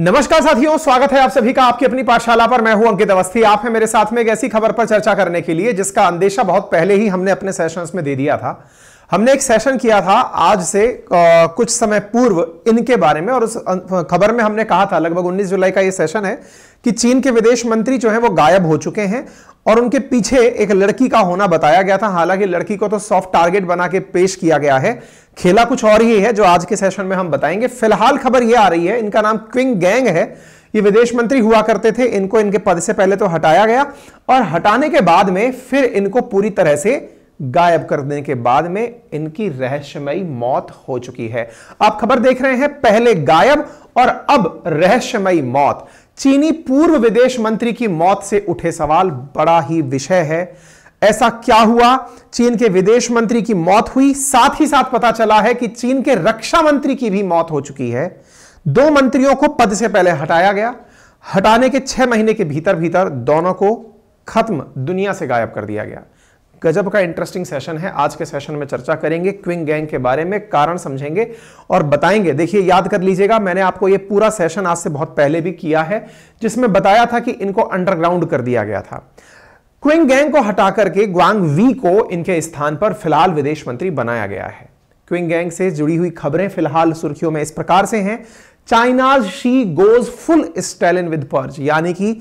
नमस्कार साथियों स्वागत है आप सभी का आपकी अपनी पाठशाला पर मैं हूं अंकित अवस्थी आप हैं मेरे साथ में एक ऐसी खबर पर चर्चा करने के लिए जिसका अंदेशा बहुत पहले ही हमने अपने सेशंस में दे दिया था हमने एक सेशन किया था आज से आ, कुछ समय पूर्व इनके बारे में और उस खबर में हमने कहा था लगभग 19 जुलाई का ये सेशन है कि चीन के विदेश मंत्री जो है वो गायब हो चुके हैं और उनके पीछे एक लड़की का होना बताया गया था हालांकि लड़की को तो सॉफ्ट टारगेट बना के पेश किया गया है खेला कुछ और ही है जो आज के सेशन में हम बताएंगे फिलहाल खबर ये आ रही है इनका नाम क्विंग गैंग है ये विदेश मंत्री हुआ करते थे इनको इनके पद से पहले तो हटाया गया और हटाने के बाद में फिर इनको पूरी तरह से गायब करने के बाद में इनकी रहस्यमयी मौत हो चुकी है आप खबर देख रहे हैं पहले गायब और अब रहस्यमयी मौत चीनी पूर्व विदेश मंत्री की मौत से उठे सवाल बड़ा ही विषय है ऐसा क्या हुआ चीन के विदेश मंत्री की मौत हुई साथ ही साथ पता चला है कि चीन के रक्षा मंत्री की भी मौत हो चुकी है दो मंत्रियों को पद से पहले हटाया गया हटाने के छह महीने के भीतर भीतर दोनों को खत्म दुनिया से गायब कर दिया गया गजब का इंटरेस्टिंग सेशन है आज के सेशन में चर्चा करेंगे क्विंग गैंग के बारे में कारण समझेंगे और बताएंगे देखिए याद कर लीजिएगा मैंने आपको ये पूरा सेशन आज से बहुत पहले भी किया है जिसमें बताया था कि इनको अंडरग्राउंड कर दिया गया था क्विंग गैंग को हटा करके ग्वांग वी को इनके स्थान पर फिलहाल विदेश मंत्री बनाया गया है क्विंग गैंग से जुड़ी हुई खबरें फिलहाल सुर्खियों में इस प्रकार से हैं China's Xi goes full Stalin with purge यानी कि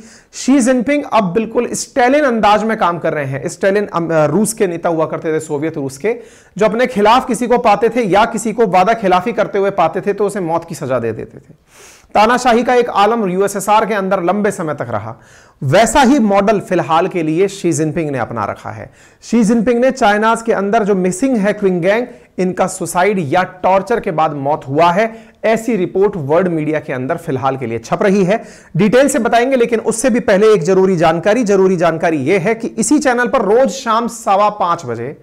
शी जिनपिंग अब बिल्कुल स्टेलिन अंदाज में काम कर रहे हैं स्टेलिन रूस के नेता हुआ करते थे सोवियत रूस के जो अपने खिलाफ किसी को पाते थे या किसी को वादा खिलाफी करते हुए पाते थे तो उसे मौत की सजा दे देते थे तानाशाही का एक आलम यूएसएसआर के अंदर लंबे समय तक रहा वैसा ही मॉडल फिलहाल के लिए शी जिनपिंग ने अपना रखा है शी जिनपिंग ने चाइनाज के अंदर जो मिसिंग है क्विंग गैंग इनका सुसाइड या टॉर्चर के बाद मौत हुआ है ऐसी रिपोर्ट वर्ल्ड मीडिया के अंदर फिलहाल के लिए छप रही है डिटेल से बताएंगे लेकिन उससे भी पहले एक जरूरी जानकारी जरूरी जानकारी यह है कि इसी चैनल पर रोज शाम सवा पांच बजे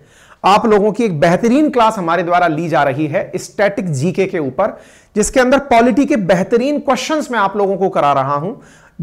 आप लोगों की एक बेहतरीन क्लास हमारे द्वारा ली जा रही है स्टैटिक जीके के ऊपर जिसके अंदर पॉलिटी के बेहतरीन क्वेश्चंस मैं आप लोगों को करा रहा हूं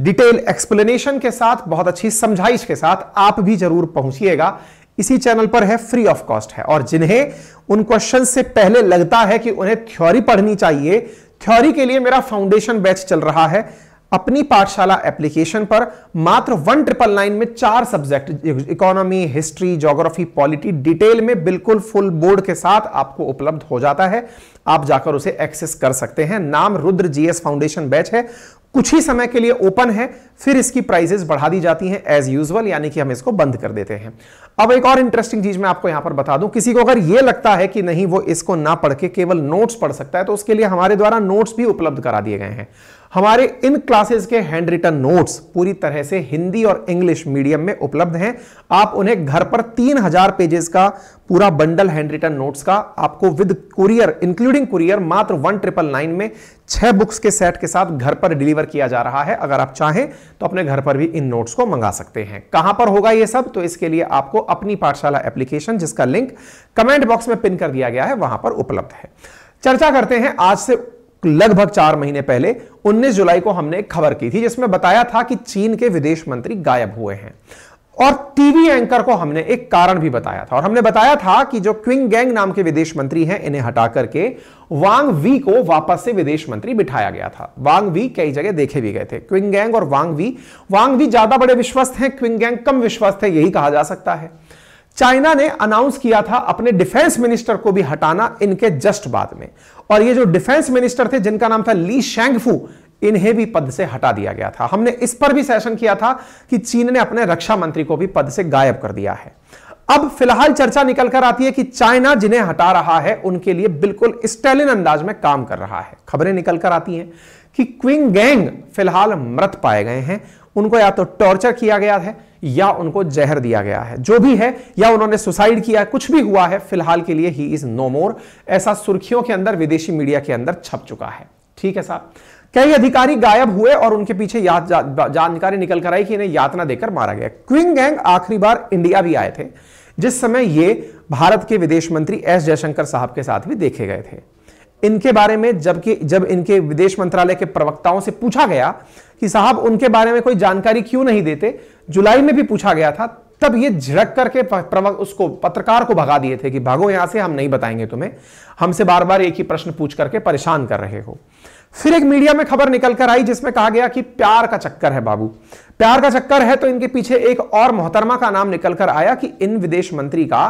डिटेल एक्सप्लेनेशन के साथ बहुत अच्छी समझाइश के साथ आप भी जरूर पहुंचिएगा इसी चैनल पर है फ्री ऑफ कॉस्ट है और जिन्हें उन क्वेश्चन से पहले लगता है कि उन्हें थ्योरी पढ़नी चाहिए थ्योरी के लिए मेरा फाउंडेशन बैच चल रहा है अपनी पाठशाला एप्लीकेशन पर मात्र वन ट्रिपल नाइन में चार subject economy history geography polity detail में बिल्कुल फुल बोर्ड के साथ आपको उपलब्ध हो जाता है आप जाकर उसे एक्सेस कर सकते हैं नाम रुद्र जीएस फाउंडेशन बैच है कुछ ही समय के लिए ओपन है फिर इसकी प्राइजेस बढ़ा दी जाती हैं एज यूजल यानी कि हम इसको बंद कर देते हैं अब एक और इंटरेस्टिंग चीज मैं आपको यहां पर बता दूं किसी को अगर यह लगता है कि नहीं वो इसको ना पढ़ के केवल नोट्स पढ़ सकता है तो उसके लिए हमारे द्वारा नोट्स भी उपलब्ध करा दिए गए हैं हमारे इन क्लासेस के हैंड रिटन नोट्स पूरी तरह से हिंदी और इंग्लिश मीडियम में उपलब्ध हैं आप उन्हें घर पर 3000 पेजेस का पूरा बंडल हैंड रिटन नोट्स का आपको विद कुरियर इंक्लूडिंग कुरियर मात्र वन ट्रिपल नाइन में छह बुक्स के सेट के साथ घर पर डिलीवर किया जा रहा है अगर आप चाहें तो अपने घर पर भी इन नोट्स को मंगा सकते हैं कहां पर होगा यह सब तो इसके लिए आपको अपनी पाठशाला एप्लीकेशन जिसका लिंक कमेंट बॉक्स में पिन कर दिया गया है वहां पर उपलब्ध है चर्चा करते हैं आज से लगभग चार महीने पहले 19 जुलाई को हमने खबर की थी जिसमें बताया था कि चीन के विदेश मंत्री गायब हुए हैं और टीवी एंकर को हमने एक कारण भी बताया था और हमने बताया था कि जो क्विंग गैंग नाम के विदेश मंत्री हैं इन्हें हटा करके वांग वी को वापस से विदेश मंत्री बिठाया गया था वांग वी कई जगह देखे भी गए थे क्विंग गैंग और वांग वी वांग वी ज्यादा बड़े विश्वस्त हैं क्विंग गैंग कम विश्वस्त है यही कहा जा सकता है चाइना ने अनाउंस किया था अपने डिफेंस मिनिस्टर को भी हटाना इनके जस्ट बाद में और ये जो डिफेंस मिनिस्टर थे जिनका नाम था ली शेंगफू इन्हें भी पद से हटा दिया गया था हमने इस पर भी सेशन किया था कि चीन ने अपने रक्षा मंत्री को भी पद से गायब कर दिया है अब फिलहाल चर्चा निकल कर आती है कि चाइना जिन्हें हटा रहा है उनके लिए बिल्कुल स्टेलिन अंदाज में काम कर रहा है खबरें निकल कर आती हैं कि क्विंग गैंग फिलहाल मृत पाए गए हैं उनको या तो टॉर्चर किया गया है या उनको जहर दिया गया है जो भी है या उन्होंने सुसाइड किया कुछ भी हुआ है फिलहाल के लिए ही इज नो मोर ऐसा सुर्खियों के अंदर विदेशी मीडिया के अंदर छप चुका है ठीक है साहब कई अधिकारी गायब हुए और उनके पीछे जा, जानकारी निकल कर आई कि इन्हें यातना देकर मारा गया क्विंग गैंग आखिरी बार इंडिया भी आए थे जिस समय ये भारत के विदेश मंत्री एस जयशंकर साहब के साथ भी देखे गए थे इनके बारे में जबकि जब इनके विदेश मंत्रालय के प्रवक्ताओं से पूछा गया कि साहब उनके बारे में कोई जानकारी क्यों नहीं देते जुलाई में भी पूछा गया था तब ये झिड़क करके उसको पत्रकार को भगा दिए थे कि भागो यहां से हम नहीं बताएंगे तुम्हें हमसे बार बार एक ही प्रश्न पूछ करके परेशान कर रहे हो फिर एक मीडिया में खबर निकल कर आई जिसमें कहा गया कि प्यार का चक्कर है बाबू प्यार का चक्कर है तो इनके पीछे एक और मोहतरमा का नाम निकल कर आया कि इन विदेश मंत्री का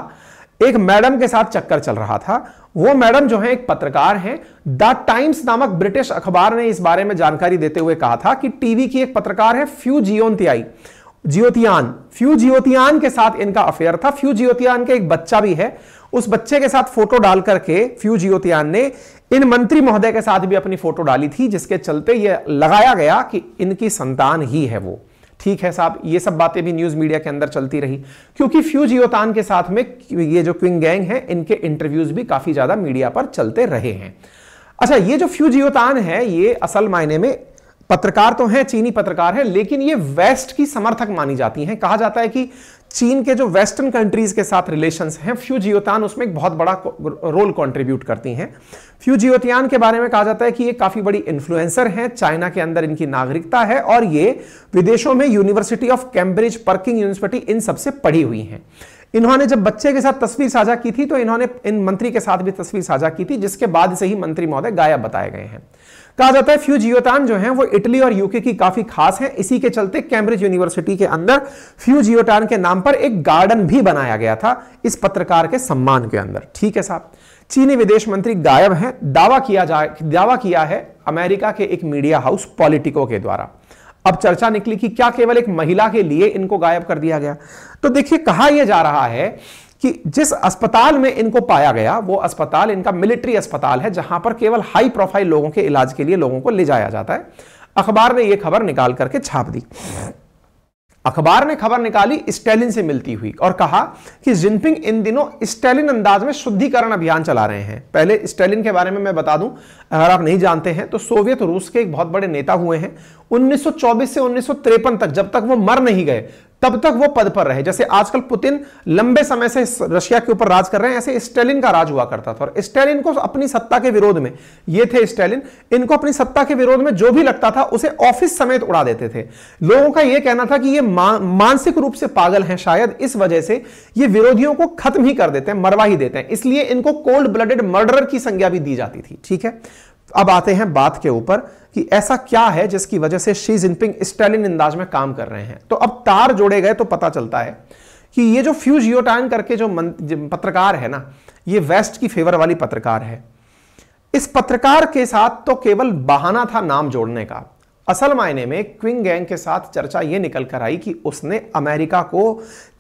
एक मैडम के साथ चक्कर चल रहा था वो मैडम जो है एक पत्रकार हैं द टाइम्स नामक ब्रिटिश अखबार ने इस बारे में जानकारी देते हुए कहा था कि टीवी की एक पत्रकार है फ्यू जियोन्तियाई जियोतियान फ्यू जियोतियान के साथ इनका अफेयर था फ्यू जियोतियान के एक बच्चा भी है उस बच्चे के साथ फोटो डाल करके फ्यू जियोतियान ने इन मंत्री महोदय के साथ भी अपनी फोटो डाली थी जिसके चलते यह लगाया गया कि इनकी संतान ही है वो ठीक है साहब ये सब बातें भी न्यूज मीडिया के अंदर चलती रही क्योंकि फ्यू जियोतान के साथ में ये जो क्विंग गैंग है इनके इंटरव्यूज भी काफी ज्यादा मीडिया पर चलते रहे हैं अच्छा ये जो फ्यू जियोतान है ये असल मायने में पत्रकार तो हैं चीनी पत्रकार हैं लेकिन ये वेस्ट की समर्थक मानी जाती हैं कहा जाता है कि चीन के जो वेस्टर्न कंट्रीज के साथ रिलेशंस हैं फ्यू जियोतान उसमें एक बहुत बड़ा रोल कंट्रीब्यूट करती हैं फ्यू जियोतियान के बारे में कहा जाता है कि ये काफ़ी बड़ी इन्फ्लुएंसर हैं चाइना के अंदर इनकी नागरिकता है और ये विदेशों में university of Cambridge Peking university इन सबसे पढ़ी हुई हैं इन्होंने जब बच्चे के साथ तस्वीर साझा की थी तो इन्होंने इन मंत्री के साथ भी तस्वीर साझा की थी जिसके बाद से ही मंत्री महोदय गायब बताए गए हैं कहा जाता है फ्यूजियोटान जो है वो इटली और यूके की काफी खास है इसी के चलते कैम्ब्रिज यूनिवर्सिटी के अंदर फ्यूजियोटान के नाम पर एक गार्डन भी बनाया गया था इस पत्रकार के सम्मान के अंदर ठीक है साहब चीनी विदेश मंत्री गायब हैं दावा किया जाए दावा किया है अमेरिका के एक मीडिया हाउस पॉलिटिको के द्वारा अब चर्चा निकली कि क्या केवल एक महिला के लिए इनको गायब कर दिया गया तो देखिए कहा यह जा रहा है कि जिस अस्पताल में इनको पाया गया वो अस्पताल इनका मिलिट्री अस्पताल है जहां पर केवल हाई प्रोफाइल लोगों के इलाज के लिए लोगों को ले जाया जाता है अखबार ने यह खबर निकाल करके छाप दी अखबार ने खबर निकाली स्टेलिन से मिलती हुई और कहा कि जिनपिंग इन दिनों स्टेलिन अंदाज में शुद्धिकरण अभियान चला रहे हैं पहले स्टेलिन के बारे में मैं बता दूं अगर आप नहीं जानते हैं तो सोवियत रूस के एक बहुत बड़े नेता हुए हैं 1924 से उन्नीस तक जब तक वो मर नहीं गए तब तक वो पद पर रहे जैसे आजकल पुतिन लंबे समय से रशिया के ऊपर राज कर रहे हैं ऐसे स्टेलिन का राज हुआ करता था और स्टेलिन को अपनी सत्ता के विरोध में ये थे स्टेलिन इनको अपनी सत्ता के विरोध में जो भी लगता था उसे ऑफिस समेत उड़ा देते थे लोगों का यह कहना था कि ये मा, मानसिक रूप से पागल हैं शायद इस वजह से ये विरोधियों को खत्म ही कर देते हैं मरवा ही देते हैं इसलिए इनको कोल्ड ब्लडेड मर्डर की संज्ञा भी दी जाती थी ठीक है अब आते हैं बात के ऊपर कि ऐसा क्या है जिसकी वजह से शी जिनपिंग स्टालिन अंदाज में काम कर रहे हैं तो अब तार जोड़े गए तो पता चलता है कि ये जो फ्यूज योटान करके जो पत्रकार है ना ये वेस्ट की फेवर वाली पत्रकार है इस पत्रकार के साथ तो केवल बहाना था नाम जोड़ने का असल मायने में क्विंग गैंग के साथ चर्चा यह निकल कर आई कि उसने अमेरिका को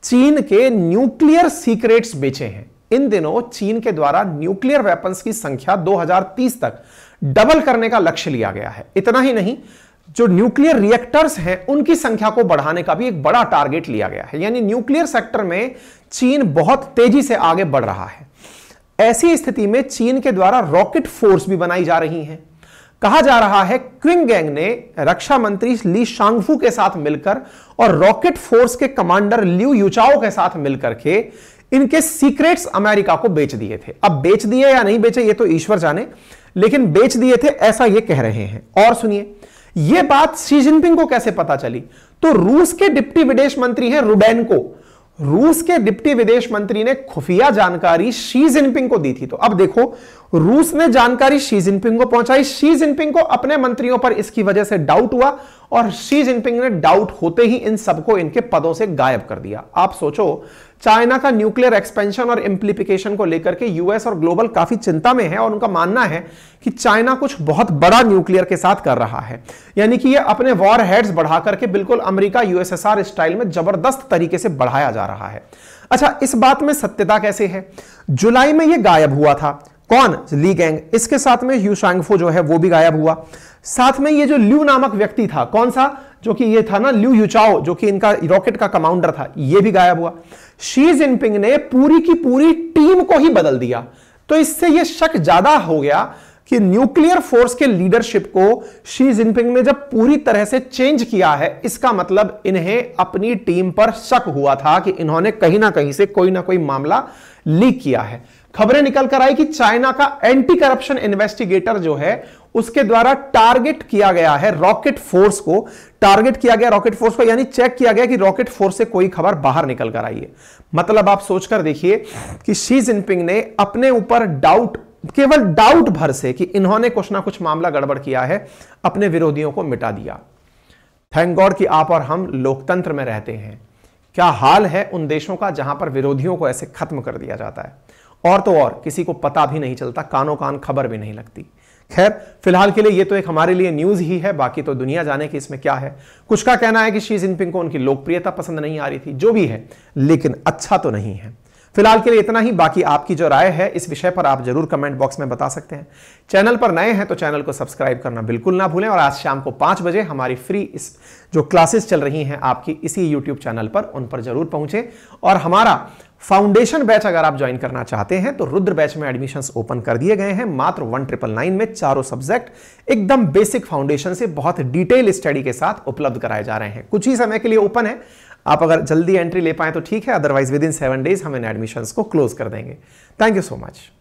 चीन के न्यूक्लियर सीक्रेट्स बेचे हैं इन दिनों चीन के द्वारा न्यूक्लियर वेपन्स की संख्या 2030 तक डबल करने का लक्ष्य लिया गया है इतना ही नहीं जो न्यूक्लियर रिएक्टर्स हैं उनकी संख्या को बढ़ाने का भी एक बड़ा टारगेट लिया गया है यानी न्यूक्लियर सेक्टर में चीन बहुत तेजी से आगे बढ़ रहा है ऐसी स्थिति में चीन के द्वारा रॉकेट फोर्स भी बनाई जा रही है कहा जा रहा है क्विंग गैंग ने रक्षा मंत्री ली शांगफू के साथ मिलकर और रॉकेट फोर्स के कमांडर ल्यू यूचाओ के साथ मिलकर के इनके सीक्रेट्स अमेरिका को बेच दिए थे अब बेच दिए या नहीं बेचे ये तो ईश्वर जाने लेकिन बेच दिए थे ऐसा ये कह रहे हैं और सुनिए यह बात शी जिनपिंग को कैसे पता चली तो रूस के डिप्टी विदेश मंत्री हैं को रूस के डिप्टी विदेश मंत्री ने खुफिया जानकारी शी जिनपिंग को दी थी तो अब देखो रूस ने जानकारी शी जिनपिंग को पहुंचाई शी जिनपिंग को अपने मंत्रियों पर इसकी वजह से डाउट हुआ और शी जिनपिंग ने डाउट होते ही इन सबको इनके पदों से गायब कर दिया आप सोचो चाइना का न्यूक्लियर एक्सपेंशन और इम्प्लीफिकेशन को लेकर के यूएस और ग्लोबल काफी चिंता में है और उनका मानना है कि चाइना कुछ बहुत बड़ा न्यूक्लियर के साथ कर रहा है यानी कि ये अपने वॉर हेड्स बढ़ा करके बिल्कुल अमेरिका यूएसएसआर स्टाइल में जबरदस्त तरीके से बढ़ाया जा रहा है अच्छा इस बात में सत्यता कैसे है जुलाई में यह गायब हुआ था कौन ली गैंग इसके साथ में ह्यू शांगफो जो है वो भी गायब हुआ साथ में ये जो ल्यू नामक व्यक्ति था कौन सा जो कि ये था ना ल्यू युचाओ जो कि इनका रॉकेट का कमांडर था ये भी गायब हुआ शी जिनपिंग ने पूरी की पूरी टीम को ही बदल दिया तो इससे ये शक ज्यादा हो गया कि न्यूक्लियर फोर्स के लीडरशिप को शी जिनपिंग ने जब पूरी तरह से चेंज किया है इसका मतलब इन्हें अपनी टीम पर शक हुआ था कि इन्होंने कहीं ना कहीं से कोई ना कोई मामला लीक किया है खबरें निकल कर आई कि चाइना का एंटी करप्शन इन्वेस्टिगेटर जो है उसके द्वारा टारगेट किया गया है रॉकेट फोर्स को टारगेट किया गया रॉकेट फोर्स को यानी चेक किया गया कि रॉकेट फोर्स से कोई खबर बाहर निकल कर आई है मतलब आप सोचकर देखिए कि शी जिनपिंग ने अपने ऊपर डाउट केवल डाउट भर से कि इन्होंने कुछ ना कुछ मामला गड़बड़ किया है अपने विरोधियों को मिटा दिया थैंक गॉड कि आप और हम लोकतंत्र में रहते हैं क्या हाल है उन देशों का जहां पर विरोधियों को ऐसे खत्म कर दिया जाता है और तो और किसी को पता भी नहीं चलता कानों कान खबर भी नहीं लगती खैर फिलहाल के लिए ये तो एक हमारे लिए न्यूज़ ही है बाकी तो दुनिया जाने की इसमें क्या है कुछ का कहना है कि शी जिनपिंग को उनकी लोकप्रियता पसंद नहीं आ रही थी जो भी है लेकिन अच्छा तो नहीं है फिलहाल के लिए इतना ही बाकी आपकी जो राय है इस विषय पर आप जरूर कमेंट बॉक्स में बता सकते हैं चैनल पर नए हैं तो चैनल को सब्सक्राइब करना बिल्कुल ना भूलें और आज शाम को पांच बजे हमारी फ्री इस जो क्लासेस चल रही हैं आपकी इसी यूट्यूब चैनल पर उन पर जरूर पहुंचे और हमारा फाउंडेशन बैच अगर आप ज्वाइन करना चाहते हैं तो रुद्र बैच में एडमिशन ओपन कर दिए गए हैं मात्र वन ट्रिपल नाइन में चारों सब्जेक्ट एकदम बेसिक फाउंडेशन से बहुत डिटेल स्टडी के साथ उपलब्ध कराए जा रहे हैं कुछ ही समय के लिए ओपन है आप अगर जल्दी एंट्री ले पाएँ तो ठीक है otherwise within seven days हम इन एडमिशन को क्लोज कर देंगे थैंक यू सो मच